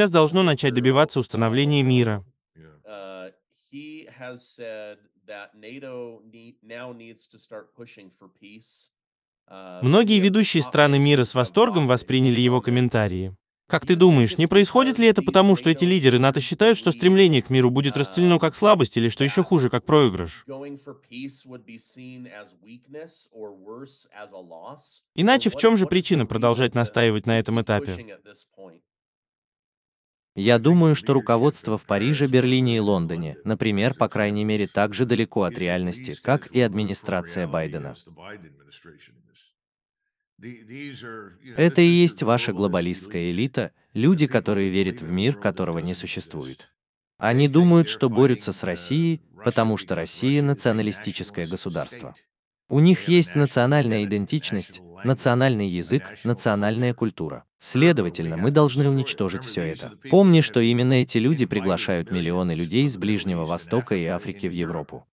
сейчас должно начать добиваться установления мира. Э, uh, Многие ведущие страны мира с восторгом восприняли его комментарии. Как ты думаешь, не происходит ли это потому, что эти лидеры НАТО считают, что стремление к миру будет uh, расценено как слабость или, что еще хуже, как проигрыш? Иначе в чем же причина продолжать настаивать на этом этапе? Я думаю, что руководство в Париже, Берлине и Лондоне, например, по крайней мере, так же далеко от реальности, как и администрация Байдена. Это и есть ваша глобалистская элита, люди, которые верят в мир, которого не существует. Они думают, что борются с Россией, потому что Россия националистическое государство. У них есть национальная идентичность, национальный язык, национальная культура. Следовательно, мы должны уничтожить все это. Помни, что именно эти люди приглашают миллионы людей с Ближнего Востока и Африки в Европу.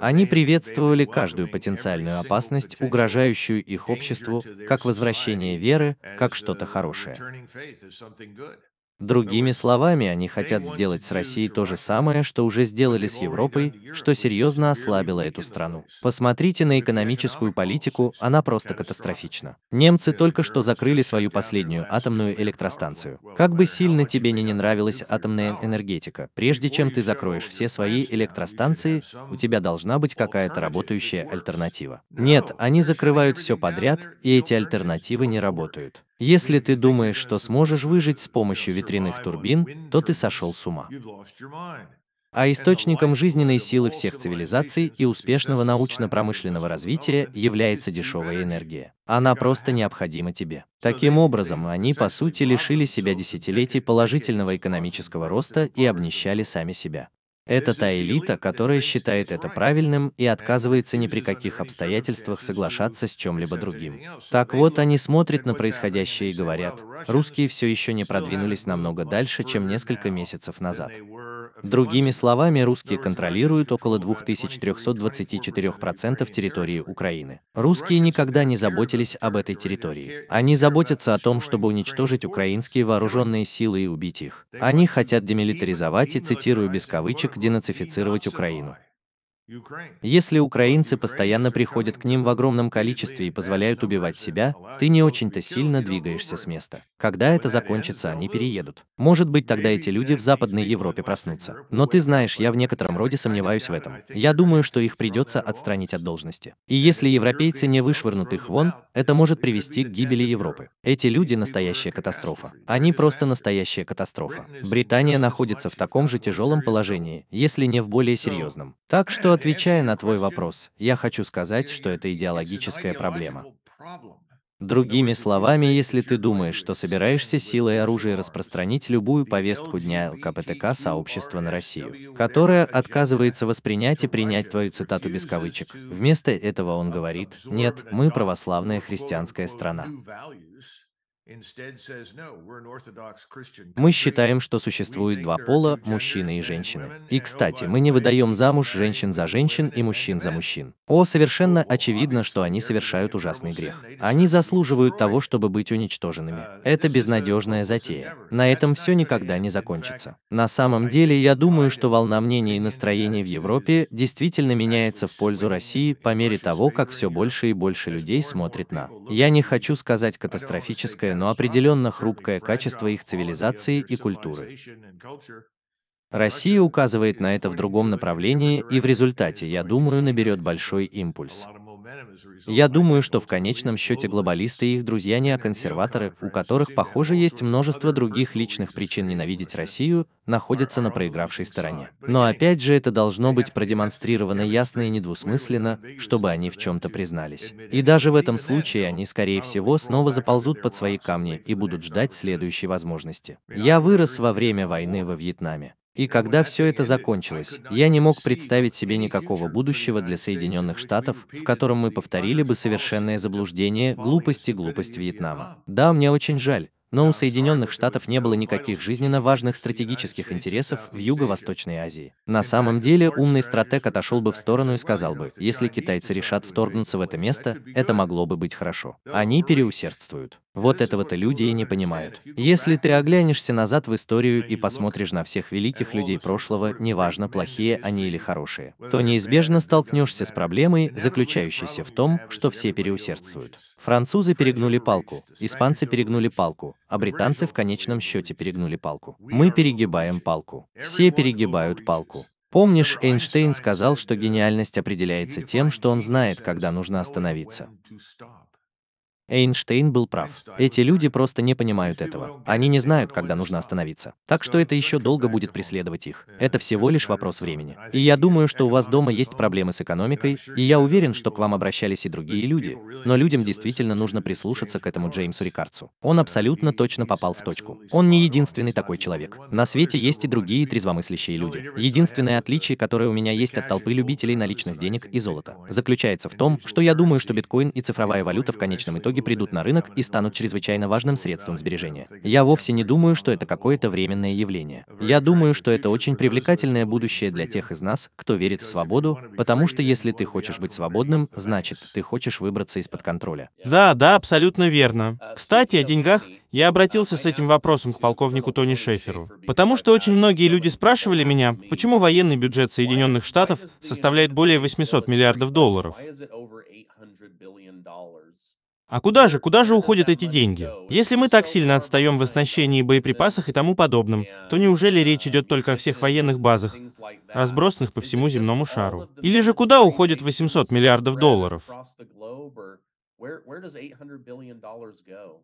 Они приветствовали каждую потенциальную опасность, угрожающую их обществу, как возвращение веры, как что-то хорошее. Другими словами, они хотят сделать с Россией то же самое, что уже сделали с Европой, что серьезно ослабило эту страну. Посмотрите на экономическую политику, она просто катастрофична. Немцы только что закрыли свою последнюю атомную электростанцию. Как бы сильно тебе ни не нравилась атомная энергетика, прежде чем ты закроешь все свои электростанции, у тебя должна быть какая-то работающая альтернатива. Нет, они закрывают все подряд, и эти альтернативы не работают. Если ты думаешь, что сможешь выжить с помощью ветряных турбин, то ты сошел с ума. А источником жизненной силы всех цивилизаций и успешного научно-промышленного развития является дешевая энергия. Она просто необходима тебе. Таким образом, они, по сути, лишили себя десятилетий положительного экономического роста и обнищали сами себя. Это та элита, которая считает это правильным и отказывается ни при каких обстоятельствах соглашаться с чем-либо другим. Так вот, они смотрят на происходящее и говорят, русские все еще не продвинулись намного дальше, чем несколько месяцев назад. Другими словами, русские контролируют около 2324% территории Украины. Русские никогда не заботились об этой территории. Они заботятся о том, чтобы уничтожить украинские вооруженные силы и убить их. Они хотят демилитаризовать и, цитирую без кавычек, попыток денацифицировать Украину. Если украинцы постоянно приходят к ним в огромном количестве и позволяют убивать себя, ты не очень-то сильно двигаешься с места. Когда это закончится, они переедут. Может быть, тогда эти люди в Западной Европе проснутся. Но ты знаешь, я в некотором роде сомневаюсь в этом. Я думаю, что их придется отстранить от должности. И если европейцы не вышвырнут их вон, это может привести к гибели Европы. Эти люди настоящая катастрофа. Они просто настоящая катастрофа. Британия находится в таком же тяжелом положении, если не в более серьезном. Так что, отвечая на твой вопрос, я хочу сказать, что это идеологическая проблема. Другими словами, если ты думаешь, что собираешься силой оружия распространить любую повестку дня ЛКПТК сообщества на Россию, которая отказывается воспринять и принять твою цитату без кавычек, вместо этого он говорит, нет, мы православная христианская страна. Мы считаем, что существует два пола, мужчины и женщины. И, кстати, мы не выдаем замуж женщин за женщин и мужчин за мужчин. О, совершенно очевидно, что они совершают ужасный грех. Они заслуживают того, чтобы быть уничтоженными. Uh, Это безнадежная затея. На этом все никогда не закончится. На самом деле, я думаю, что волна мнений и настроений в Европе действительно меняется в пользу России по мере того, как все больше и больше людей смотрит на. Я не хочу сказать катастрофическое, слабое, но определенно хрупкое качество их цивилизации и культуры. Россия указывает на это в другом направлении и в результате, я думаю, наберет большой импульс. Я думаю, что в конечном счете глобалисты и их друзья не консерваторы, у которых, похоже, есть множество других личных причин ненавидеть Россию, находятся на проигравшей стороне. Но опять же, это должно быть продемонстрировано ясно и недвусмысленно, чтобы они в чем-то признались. И даже в этом случае они, скорее всего, снова заползут под свои камни и будут ждать следующей возможности. Я вырос во время войны во Вьетнаме. И когда все это закончилось, я не мог представить себе никакого будущего для Соединенных Штатов, в котором мы повторили бы совершенное заблуждение, глупость и глупость Вьетнама. Да, мне очень жаль, но у Соединенных Штатов не было никаких жизненно важных стратегических интересов в Юго-Восточной Азии. На самом деле, умный стратег отошел бы в сторону и сказал бы, если китайцы решат вторгнуться в это место, это могло бы быть хорошо. Они переусердствуют. Вот этого-то люди и не понимают. Если ты оглянешься назад в историю и посмотришь на всех великих людей прошлого, неважно, плохие они или хорошие, то неизбежно столкнешься с проблемой, заключающейся в том, что все переусердствуют. Французы перегнули палку, испанцы перегнули палку, а британцы в конечном счете перегнули палку. Мы перегибаем палку. Все перегибают палку. Помнишь, Эйнштейн сказал, что гениальность определяется тем, что он знает, когда нужно остановиться. Эйнштейн был прав. Эти люди просто не понимают этого. Они не знают, когда нужно остановиться. Так что это еще долго будет преследовать их. Это всего лишь вопрос времени. И я думаю, что у вас дома есть проблемы с экономикой, и я уверен, что к вам обращались и другие люди. Но людям действительно нужно прислушаться к этому Джеймсу Рикардсу. Он абсолютно точно попал в точку. Он не единственный такой человек. На свете есть и другие трезвомыслящие люди. Единственное отличие, которое у меня есть от толпы любителей наличных денег и золота, заключается в том, что я думаю, что биткоин и цифровая валюта в конечном итоге налоги придут на рынок и станут чрезвычайно важным средством сбережения. Я вовсе не думаю, что это какое-то временное явление. Я думаю, что это очень привлекательное будущее для тех из нас, кто верит в свободу, потому что если ты хочешь быть свободным, значит, ты хочешь выбраться из-под контроля. Да, да, абсолютно верно. Кстати, о деньгах я обратился с этим вопросом к полковнику Тони Шеферу, потому что очень многие люди спрашивали меня, почему военный бюджет Соединенных Штатов составляет более 800 миллиардов долларов. А куда же, куда же уходят эти деньги? Если мы так сильно отстаем в оснащении, боеприпасах и тому подобном, то неужели речь идет только о всех военных базах, разбросанных по всему земному шару? Или же куда уходят 800 миллиардов долларов?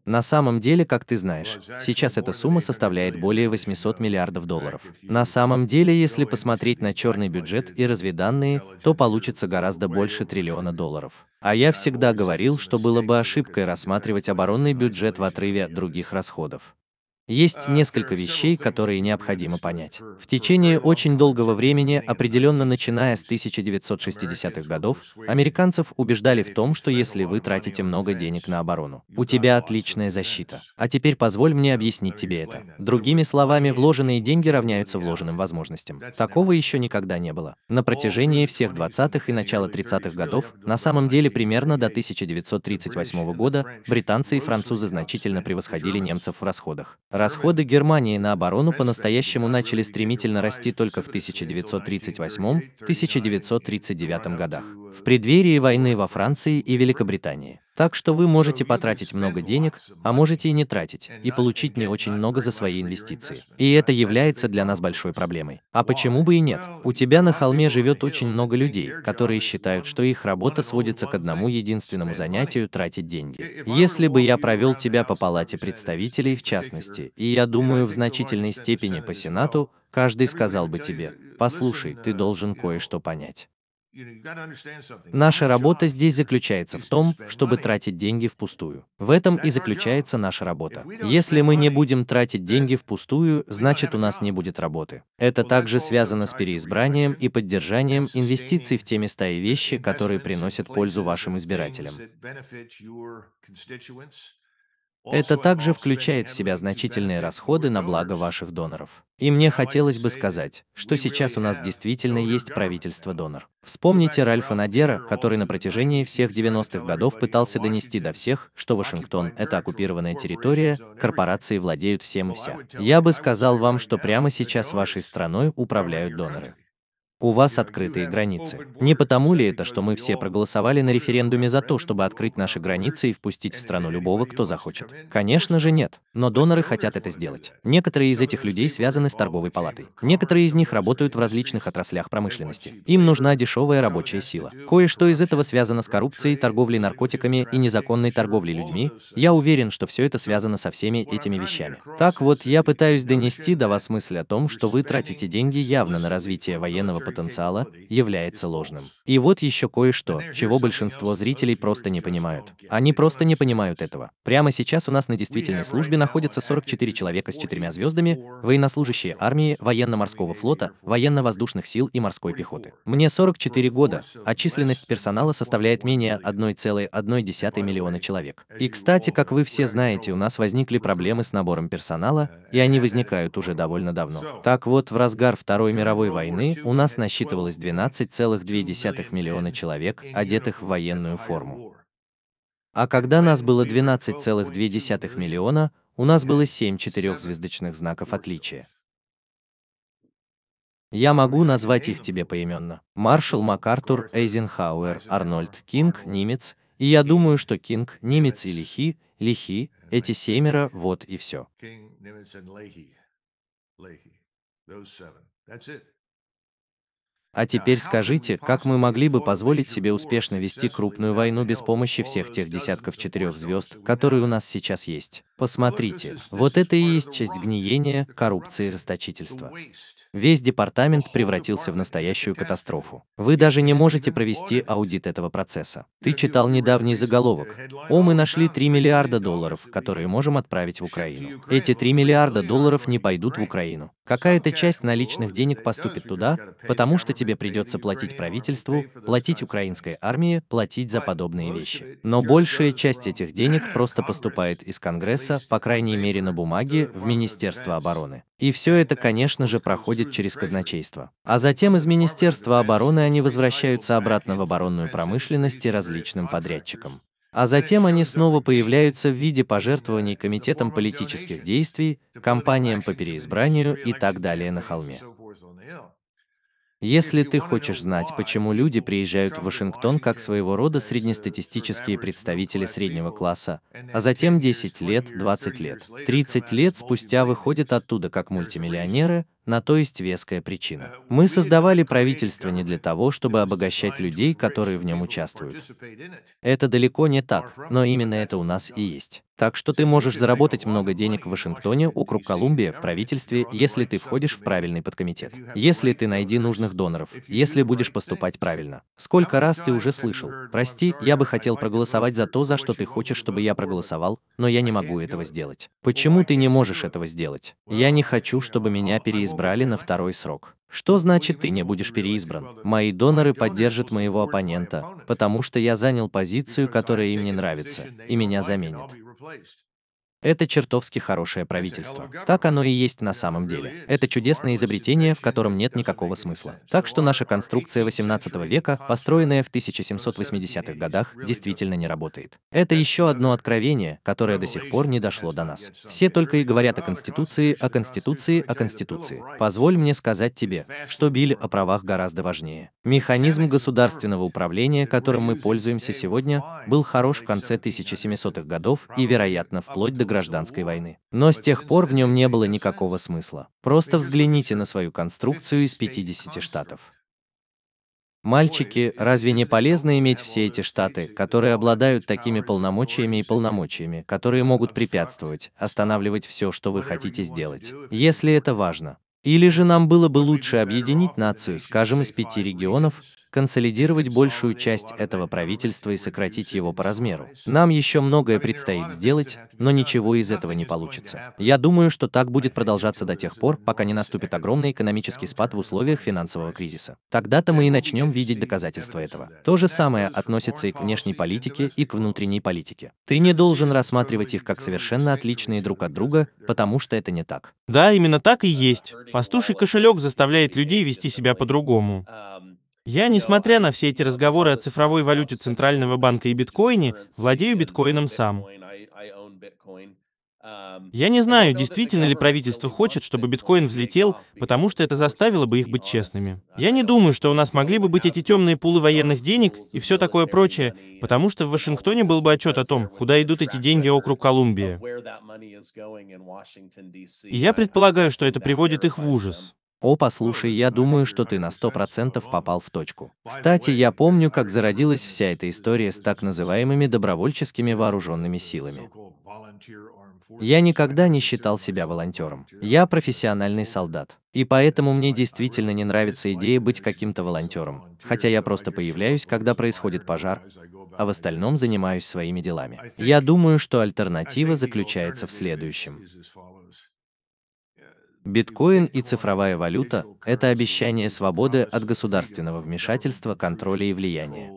На самом деле, как ты знаешь, сейчас эта сумма составляет более 800 uh, миллиардов долларов. На самом деле, если посмотреть на черный бюджет и разведанные, то получится гораздо больше триллиона долларов. А я всегда говорил, что было бы ошибкой рассматривать оборонный бюджет в отрыве от других расходов. Есть несколько вещей, которые необходимо понять. В течение очень долгого времени, определенно начиная с 1960-х годов, американцев убеждали в том, что если вы тратите много денег на оборону, у тебя отличная защита. А теперь позволь мне объяснить тебе это. Другими словами, вложенные деньги равняются вложенным возможностям. Такого еще никогда не было. На протяжении всех 20-х и начала 30-х годов, на самом деле примерно до 1938 года, британцы и французы значительно превосходили немцев в расходах Расходы Германии на оборону по-настоящему начали стремительно расти только в 1938-1939 годах, в преддверии войны во Франции и Великобритании. Так что вы можете потратить много денег, а можете и не тратить, и получить не очень много за свои инвестиции. И это является для нас большой проблемой. А почему бы и нет? У тебя на холме живет очень много людей, которые считают, что их работа сводится к одному единственному занятию – тратить деньги. Если бы я провел тебя по палате представителей в частности, и я думаю в значительной степени по Сенату, каждый сказал бы тебе, послушай, ты должен кое-что понять. Наша работа здесь заключается в том, чтобы тратить деньги впустую. В этом и заключается наша работа. Если мы не будем тратить деньги впустую, значит у нас не будет работы. Это также связано с переизбранием и поддержанием инвестиций в те места и вещи, которые приносят пользу вашим избирателям. Это также включает в себя значительные расходы на благо ваших доноров. И мне хотелось бы сказать, что сейчас у нас действительно есть правительство-донор. Вспомните Ральфа Надера, который на протяжении всех 90-х годов пытался донести до всех, что Вашингтон — это оккупированная территория, корпорации владеют всем и вся. Я бы сказал вам, что прямо сейчас вашей страной управляют доноры. У вас открытые границы. Не потому ли это, что мы все проголосовали на референдуме за то, чтобы открыть наши границы и впустить в страну любого, кто захочет? Конечно же нет. Но доноры хотят это сделать. Некоторые из этих людей связаны с торговой палатой. Некоторые из них работают в различных отраслях промышленности. Им нужна дешевая рабочая сила. Кое-что из этого связано с коррупцией, торговлей наркотиками и незаконной торговлей людьми. Я уверен, что все это связано со всеми этими вещами. Так вот, я пытаюсь донести до вас мысль о том, что вы тратите деньги явно на развитие военного потенциала, является ложным. И вот еще кое-что, чего большинство зрителей просто не понимают. Они просто не понимают этого. Прямо сейчас у нас на действительной службе находится 44 человека с четырьмя звездами, военнослужащие армии, военно-морского флота, военно-воздушных сил и морской пехоты. Мне 44 года, а численность персонала составляет менее 1,1 миллиона человек. И, кстати, как вы все знаете, у нас возникли проблемы с набором персонала, и они возникают уже довольно давно. Так вот, в разгар Второй мировой войны у нас насчитывалось 12,2 миллиона человек, одетых в военную форму. А когда нас было 12,2 миллиона, у нас было 7 четырехзвездочных знаков отличия. Я могу назвать их тебе поименно. Маршал МакАртур, Эйзенхауэр, Арнольд, Кинг, Нимец, и я думаю, что Кинг, Нимец и Лихи, Лихи, эти семеро, вот и все. А теперь скажите, как мы могли бы позволить себе успешно вести крупную войну без помощи всех тех десятков четырех звезд, которые у нас сейчас есть? Посмотрите, вот это и есть часть гниения, коррупции и расточительства. Весь департамент превратился в настоящую катастрофу. Вы даже не можете провести аудит этого процесса. Ты читал недавний заголовок. О, мы нашли 3 миллиарда долларов, которые можем отправить в Украину. Эти 3 миллиарда долларов не пойдут в Украину. Какая-то часть наличных денег поступит туда, потому что тебе придется платить правительству, платить украинской армии, платить за подобные вещи. Но большая часть этих денег просто поступает из Конгресса Конгресса, по крайней мере на бумаге, в Министерство обороны. И все это, конечно же, проходит через казначейство. А затем из Министерства обороны они возвращаются обратно в оборонную промышленность и различным подрядчикам. А затем они снова появляются в виде пожертвований комитетам политических действий, компаниям по переизбранию и так далее на холме. Если ты хочешь знать, почему люди приезжают в Вашингтон как своего рода среднестатистические представители среднего класса, а затем 10 лет, 20 лет, 30 лет спустя выходят оттуда как мультимиллионеры, на то есть веская причина. Э, Мы создавали правительство не для того, чтобы обогащать людей, которые в нем участвуют. Это далеко не так, но именно это у нас и есть. Так что ты можешь заработать много денег в Вашингтоне, округ Колумбия, в правительстве, если ты входишь в правильный подкомитет. Если ты найди нужных доноров, если будешь поступать правильно. Сколько раз ты уже слышал? Прости, я бы хотел проголосовать за то, за что ты хочешь, чтобы я проголосовал, но я не могу этого сделать. Почему ты не можешь этого сделать? Я не хочу, чтобы меня переизбрали избрали на второй срок. Что значит ты не будешь переизбран? Мои доноры поддержат моего оппонента, потому что я занял позицию, которая им не нравится, и меня заменят. Это чертовски хорошее правительство. Так оно и есть на самом деле. Это чудесное изобретение, в котором нет никакого смысла. Так что наша конструкция 18 века, построенная в 1780-х годах, действительно не работает. Это еще одно откровение, которое до сих пор не дошло до нас. Все только и говорят о Конституции, о Конституции, о Конституции. Позволь мне сказать тебе, что Биль о правах гораздо важнее. Механизм государственного управления, которым мы пользуемся сегодня, был хорош в конце 1700-х годов и, вероятно, вплоть до гражданской войны. Но с тех пор в нем не было никакого смысла. Просто взгляните на свою конструкцию из 50 штатов. Мальчики, разве не полезно иметь все эти штаты, которые обладают такими полномочиями и полномочиями, которые могут препятствовать, останавливать все, что вы хотите сделать, если это важно? Или же нам было бы лучше объединить нацию, скажем, из пяти регионов, консолидировать большую часть этого правительства и сократить его по размеру. Нам еще многое предстоит сделать, но ничего из этого не получится. Я думаю, что так будет продолжаться до тех пор, пока не наступит огромный экономический спад в условиях финансового кризиса. Тогда-то мы и начнем видеть доказательства этого. То же самое относится и к внешней политике, и к внутренней политике. Ты не должен рассматривать их как совершенно отличные друг от друга, потому что это не так. Да, именно так и есть. Пастуший кошелек заставляет людей вести себя по-другому. Я, несмотря на все эти разговоры о цифровой валюте Центрального банка и биткоине, владею биткоином сам. Я не знаю, действительно ли правительство хочет, чтобы биткоин взлетел, потому что это заставило бы их быть честными. Я не думаю, что у нас могли бы быть эти темные пулы военных денег и все такое прочее, потому что в Вашингтоне был бы отчет о том, куда идут эти деньги округ Колумбия. И я предполагаю, что это приводит их в ужас. О, послушай, я думаю, что ты на сто процентов попал в точку. Кстати, я помню, как зародилась вся эта история с так называемыми добровольческими вооруженными силами. Я никогда не считал себя волонтером. Я профессиональный солдат. И поэтому мне действительно не нравится идея быть каким-то волонтером. Хотя я просто появляюсь, когда происходит пожар, а в остальном занимаюсь своими делами. Я думаю, что альтернатива заключается в следующем. Биткоин и цифровая валюта – это обещание свободы от государственного вмешательства, контроля и влияния.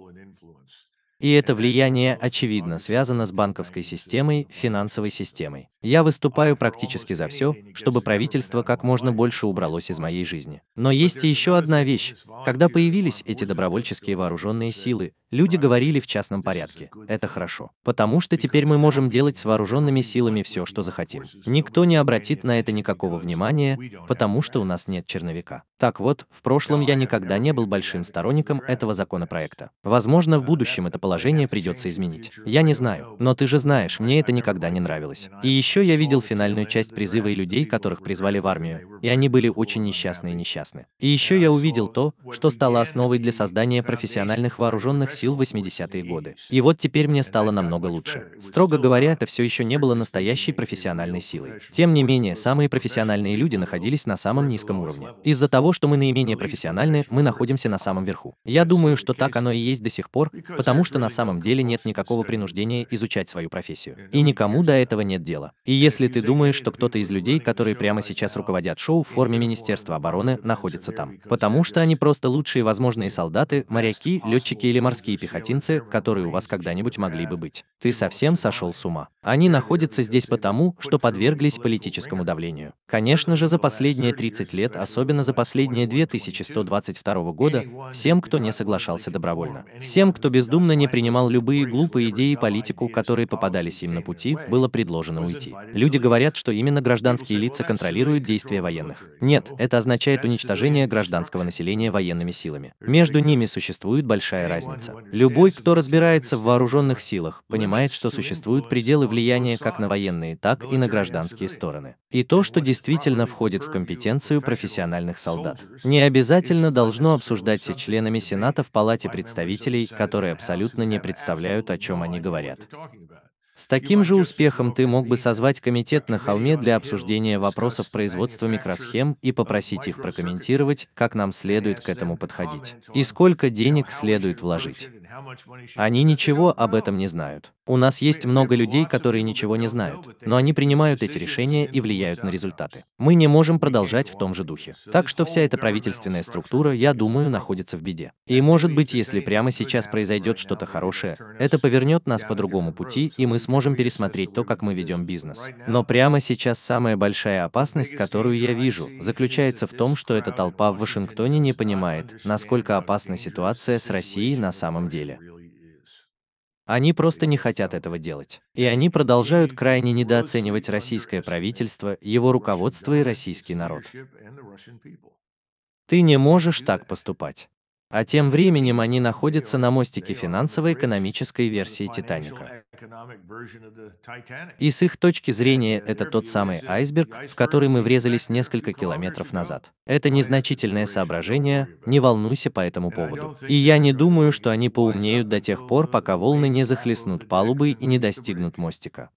И это влияние, очевидно, связано с банковской системой, финансовой системой. Я выступаю практически за все, чтобы правительство как можно больше убралось из моей жизни. Но есть и еще одна вещь. Когда появились эти добровольческие вооруженные силы, Люди говорили в частном порядке. Это хорошо. Потому что теперь мы можем делать с вооруженными силами все, что захотим. Никто не обратит на это никакого внимания, потому что у нас нет черновика. Так вот, в прошлом я никогда не был большим сторонником этого законопроекта. Возможно, в будущем это положение придется изменить. Я не знаю. Но ты же знаешь, мне это никогда не нравилось. И еще я видел финальную часть призыва и людей, которых призвали в армию, и они были очень несчастны и несчастны. И еще я увидел то, что стало основой для создания профессиональных вооруженных сил в 80-е годы. И вот теперь мне стало намного лучше. Строго говоря, это все еще не было настоящей профессиональной силой. Тем не менее, самые профессиональные люди находились на самом низком уровне. Из-за того, что мы наименее ну профессиональны, мы находимся на самом верху. Я думаю, что так оно и есть до сих пор, потому что на самом деле нет никакого принуждения изучать свою профессию. И никому до этого нет дела. И если ты думаешь, что кто-то из людей, которые прямо сейчас руководят шоу в форме Министерства обороны, находится там, потому что они просто лучшие возможные солдаты, моряки, летчики или морские пехотинцы, которые у вас когда-нибудь могли бы быть. Ты совсем сошел с ума. Они находятся здесь потому, что подверглись политическому давлению. Конечно же, за последние 30 лет, особенно за последние 2122 года, всем, кто не соглашался добровольно, всем, кто бездумно не принимал любые глупые идеи и политику, которые попадались им на пути, было предложено уйти. Люди говорят, что именно гражданские лица контролируют действия военных. Нет, это означает уничтожение гражданского населения военными силами. Между ними существует большая разница. Любой, кто разбирается в вооруженных силах, понимает, что существуют пределы влияние как на военные, так и на гражданские стороны. И то, что действительно входит в компетенцию профессиональных солдат. Не обязательно должно обсуждаться членами Сената в Палате представителей, которые абсолютно не представляют, о чем они говорят. С таким же успехом ты мог бы созвать комитет на холме для обсуждения вопросов производства микросхем и попросить их прокомментировать, как нам следует к этому подходить и сколько денег следует вложить. Они ничего об этом не знают. У нас есть много людей, которые ничего не знают, но они принимают эти решения и влияют на результаты. Мы не можем продолжать в том же духе. Так что вся эта правительственная структура, я думаю, находится в беде. И может быть, если прямо сейчас произойдет что-то хорошее, это повернет нас по другому пути, и мы сможем пересмотреть то, как мы ведем бизнес. Но прямо сейчас самая большая опасность, которую я вижу, заключается в том, что эта толпа в Вашингтоне не понимает, насколько опасна ситуация с Россией на самом деле деле. Они просто не хотят um, этого делать. И они продолжают крайне недооценивать российское правительство, его руководство и российский народ. Ты не можешь так поступать. А тем временем они находятся на мостике финансово-экономической версии «Титаника». И с их точки зрения это тот самый айсберг, в который мы врезались несколько километров назад. Это незначительное соображение, не волнуйся по этому поводу. И я не думаю, что они поумнеют до тех пор, пока волны не захлестнут палубы и не достигнут мостика.